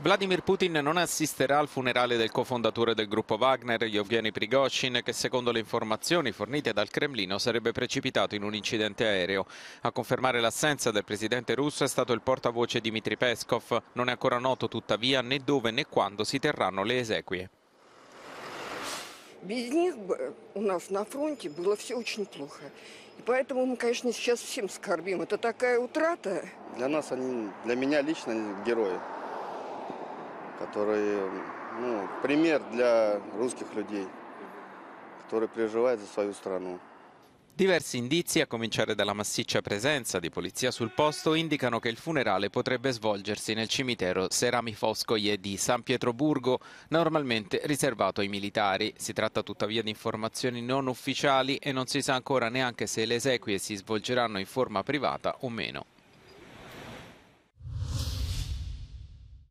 Vladimir Putin non assisterà al funerale del cofondatore del gruppo Wagner, Yevgeny Prigozhin, che secondo le informazioni fornite dal Cremlino sarebbe precipitato in un incidente aereo. A confermare l'assenza del presidente russo è stato il portavoce Dmitry Peskov. Non è ancora noto tuttavia né dove né quando si terranno le esequie. Без них у нас на фронте было все очень плохо. И поэтому мы, конечно, сейчас всем скорбим. Это такая утрата. Для нас они, для меня лично герои которые, ну, пример для русских людей, которые переживают за свою страну. Diversi indizi, a cominciare dalla massiccia presenza di polizia sul posto, indicano che il funerale potrebbe svolgersi nel cimitero Seramifoskoye di San Pietroburgo, normalmente riservato ai militari. Si tratta tuttavia di informazioni non ufficiali e non si sa ancora neanche se le esequie si svolgeranno in forma privata o meno.